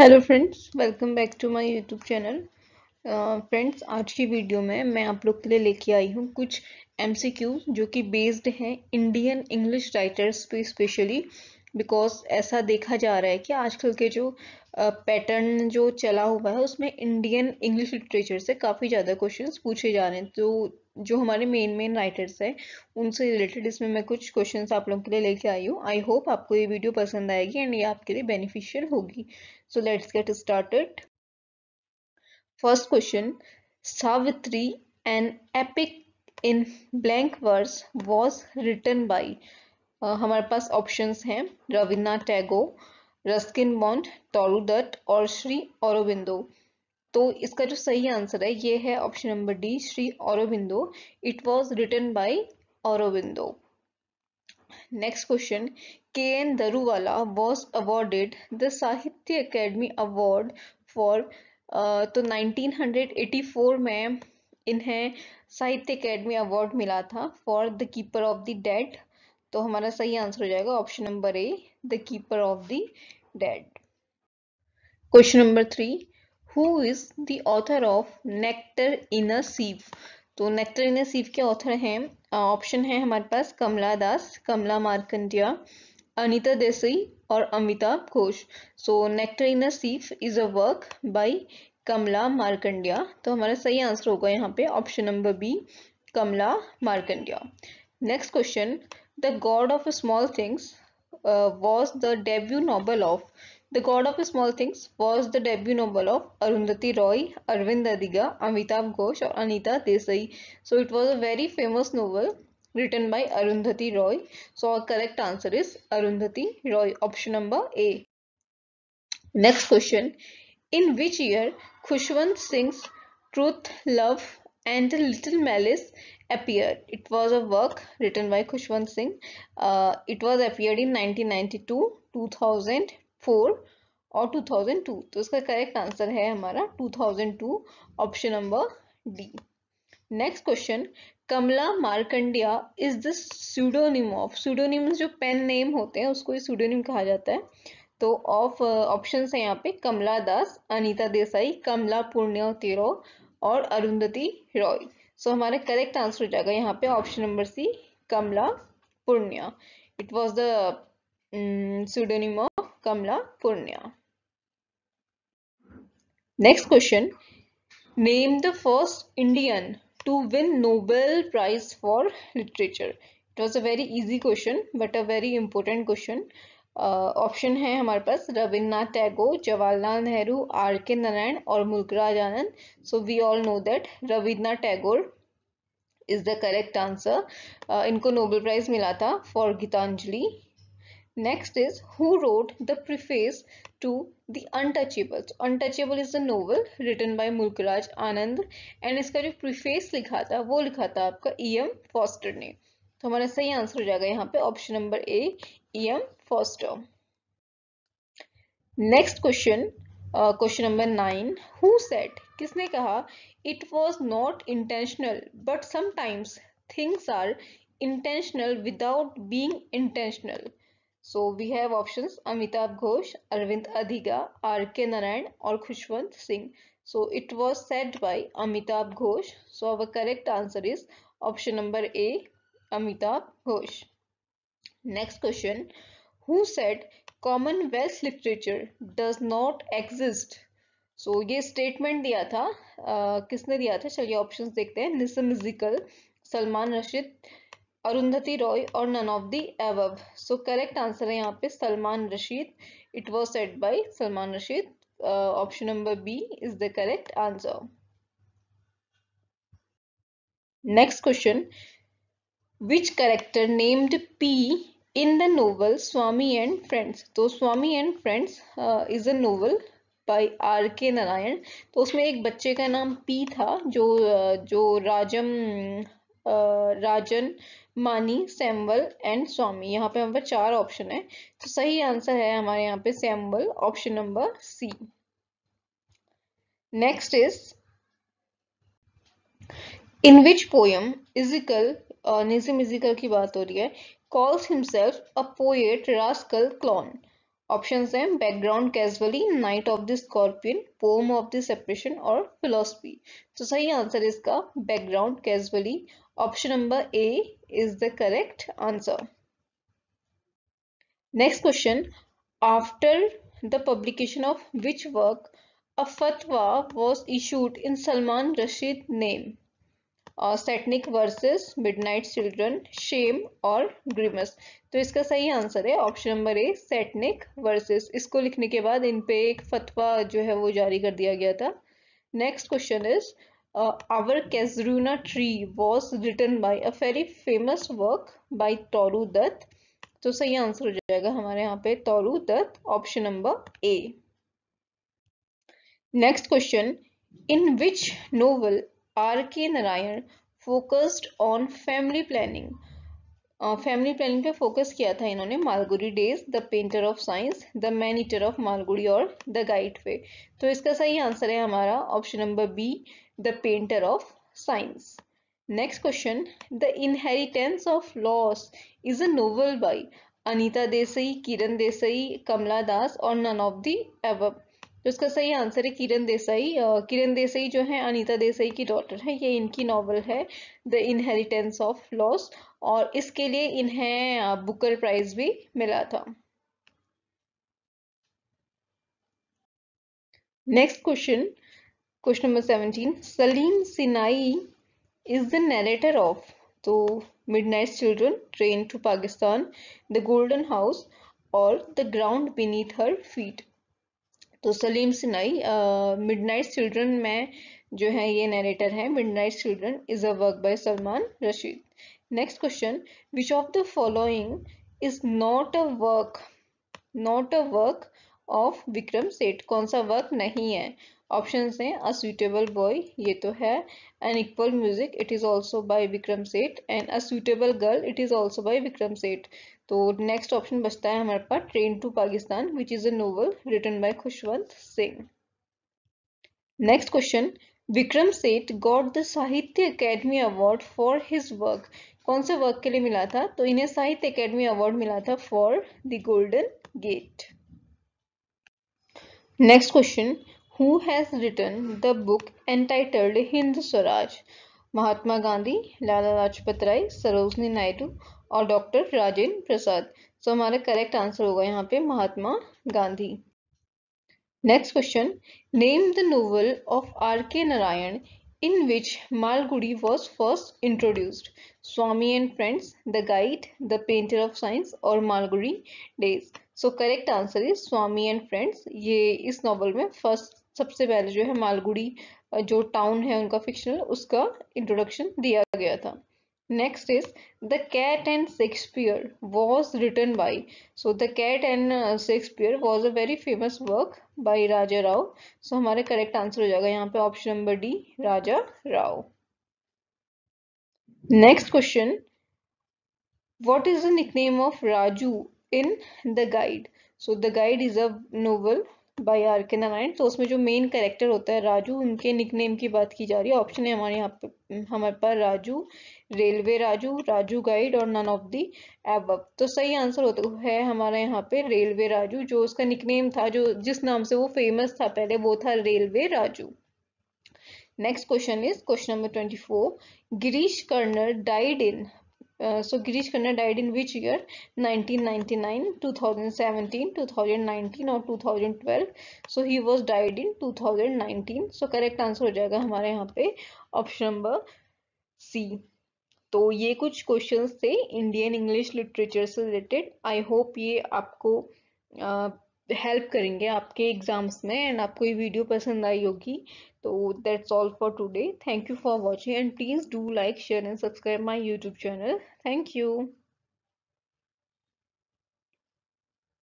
Hello friends welcome back to my YouTube channel friends आज की video में मैं आप लोग के लिए लेके आई हूँ कुछ एमसीक्यू जो कि बेस्ड हैं इंडियन इंग्लिश राइटर्स पे स्पेशली बिकॉज ऐसा देखा जा रहा है कि आजकल के जो पैटर्न uh, जो चला हुआ है उसमें इंडियन इंग्लिश लिटरेचर से काफ़ी ज़्यादा क्वेश्चंस पूछे जा रहे हैं तो जो हमारे मेन मेन राइटर्स है उनसे रिलेटेड इसमें मैं कुछ क्वेश्चन आप लोगों के लिए लेके आई हूँ आई होप आपको ये वीडियो पसंद आएगी एंड ये आपके लिए बेनिफिशियल होगी so let's get started first question Savitri an epic in blank verse was written by हमारे पास ऑप्शंस हैं रविन्द्रनाथ टैगो रस्किन बॉन्ड टॉरू दत्त और श्री औरविंदो तो इसका जो सही आंसर है ये है option number D Sri Aurobindo it was written by Aurobindo next question K N Daruwalla was awarded the Sahitya academy award for तो 1984 में इन्हें साहित्य अकेडमी अवार्ड मिला था for the keeper of the dead तो हमारा सही आंसर हो जाएगा option number A the keeper of the dead question number three who is the author of nectar in a sieve तो नेक्टर इन अ सीफ के author हैं option है हमारे पास कमला दास कमला मार्कंडिया अनिता देसाई और Amitav Ghosh so nectar in a sieve is a work by Kamala Markandaya तो हमारा सही answer होगा यहाँ पे option number B Kamala Markandaya next question the god of small things was the debut novel of The god of small things was the debut novel of Arundhati Roy, Arvind Adiga, Amitabh Ghosh or Anita Desai. So it was a very famous novel written by Arundhati Roy. So our correct answer is Arundhati Roy, option number A. Next question. In which year Khushwant Singh's Truth, Love and Little Malice appeared. It was a work written by Khushwant Singh. Uh, it was appeared in 1992, 2000, four और two thousand two तो इसका correct answer है हमारा two thousand two option number D next question Kamala Markandaya is the pseudonym of pseudonym जो pen name होते हैं उसको ही सूडोनिम कहा जाता है तो ऑफ ऑप्शन है यहाँ पे कमला दास अनीता देसाई कमला पुण्य तेरो और अरुंधति रॉय सो हमारा करेक्ट आंसर हो जाएगा यहाँ पे option number C Kamala Purnaiya it was the pseudonym of Kamala Purnaiya next question name the first Indian to win Nobel prize for literature it was a very easy question but a very important question option है हमारे पास Rabindranath Tagore Jawaharlal Nehru R K Narayan और Mulk Raj Anand so we all know that Rabindranath Tagore is the correct answer इनको Nobel prize मिला था for Geetanjali Next is who wrote the preface to The Untouchables. Untouchable is the novel written by Mulkaraj Anand and इसका जो preface लिखा था वो लिखा था आपका ई एम फॉस्टर ने तो हमारा सही आंसर हो जाएगा यहाँ पे option number A E M Forster next question question number nine who said किसने कहा it was not intentional but sometimes things are intentional without being intentional so we have option Amitav Ghosh Aravind Adiga R K Narayan और Khushwant Singh so it was said by Amitav Ghosh so our correct answer is option number A Amitav Ghosh next question who said Commonwealth literature does not exist so ये statement दिया था uh, किसने दिया था चलिए option देखते हैं निसम सलमान रशीद अरुंधति रॉय और none of the above so correct answer है यहाँ पे Salman Rushdie it was said by Salman Rushdie option number B is the correct answer next question which character named pea in the novel Swami and friends तो Swami and friends is a novel by R K Narayan तो उसमें एक बच्चे का नाम पी था जो uh, जो राजम uh, राजन मानी सैम्बल एंड स्वामी यहाँ पे हमारे चार ऑप्शन है तो सही आंसर है हमारे यहाँ पे Samuel option number C next is in which poem Ezekiel निजी म्यूजिकल की बात हो रही है calls himself a poet rascal clown option है background casually night of the scorpion poem of the separation और फिलोसफी तो सही आंसर इसका background casually Option number A is the correct answer. Next question. After the publication of which work a fatwa was issued in Salman Rashid name? Uh, Satnic versus Midnight Children, Shame और Grimace. तो इसका सही answer है option number A satanic verses इसको लिखने के बाद इन पे एक फतवा जो है वो जारी कर दिया गया था next question is uh, Our Kasruna Tree was written by a very famous work by Toru Dutt. तो sahi answer ho jayega hamare yahan pe toru Dutt option number a next question in which novel R K Narayan focused on family planning family planning पे focus किया था इन्होंने Malgudi days the painter of signs the man eater of Malgudi और the guide वे तो इसका सही answer है हमारा option number B the painter of signs next question the inheritance of loss is a novel by Anita Desai Kiran Desai Kamala Das और नन ऑफ दी एवब तो इसका सही आंसर है किरण देसाई किरण देसाई जो है अनीता देसाई की डॉटर है ये इनकी नॉवल है द इनहेरिटेंस ऑफ लॉस और इसके लिए इन्हें बुकर प्राइज भी मिला था next question question number seventeen Salim Sinai is the narrator of तो midnight children train to Pakistan the golden house और the ground beneath her feet तो Salim Sinai midnight children में जो है ये नरेटर है midnight children is a work by Salman Rushdie Next question, which of the following is not a work not a work of Vikram Seth? कौन सा work नहीं है ऑप्शन हैं अ सुटेबल बॉय ये तो है an equal music it is also by Vikram Seth and a suitable girl it is also by Vikram Seth तो next option बचता है हमारे पास train to Pakistan which is a novel written by Khushwant Singh next question Vikram Seth got the Sahitya academy award for his work कौन से work के लिए मिला था तो इन्हें साहित्य अकेडमी अवार्ड मिला था for the golden gate next question who has written the book entitled Hind Swaraj Mahatma Gandhi Lala Lajpat Rai Sarojini Naidu और डॉक्टर राजेंद्र प्रसाद सो हमारा करेक्ट आंसर होगा यहाँ पे Mahatma Gandhi next question name the novel of R K Narayan in which Malgudi was first introduced. Swami and Friends, The Guide, The Painter of Science or Malgudi Days. So correct answer is Swami and Friends. ये इस novel में first सबसे पहले जो है मालगुड़ी जो town है उनका fictional उसका introduction दिया गया था Next is The Cat and Shakespeare was written by. So The Cat and uh, Shakespeare was a very famous work by Raja Rao. So our correct answer will be option number D Raja Rao. Next question What is the nickname of Raju in The Guide? So The Guide is a novel by R K Narayan तो उसमें जो main character होता है राजू उनके nickname की बात की जा रही है ऑप्शन है हमारे यहाँ पर हमारे पास राजू रेलवे राजू राजू गाइड और नन ऑफ दी एब तो सही आंसर होता है हमारे यहाँ पे रेलवे राजू जो उसका निकनेम था जो जिस नाम से वो फेमस था पहले वो था railway Raju next question is question number twenty four Girish Karnad died in so Girish Khanna died in which year 1999, 2017, 2019 nineteen और 2012. So he was died in 2019. So correct answer हो जाएगा हमारे यहाँ पे ऑप्शन नंबर सी तो ये कुछ क्वेश्चंस थे इंडियन इंग्लिश लिटरेचर से रिलेटेड आई होप ये आपको uh, हेल्प करेंगे आपके एग्ज़ाम्स में एंड आपको ये वीडियो पसंद आई होगी तो that's all for today thank you for watching and please do like share and subscribe my YouTube channel thank you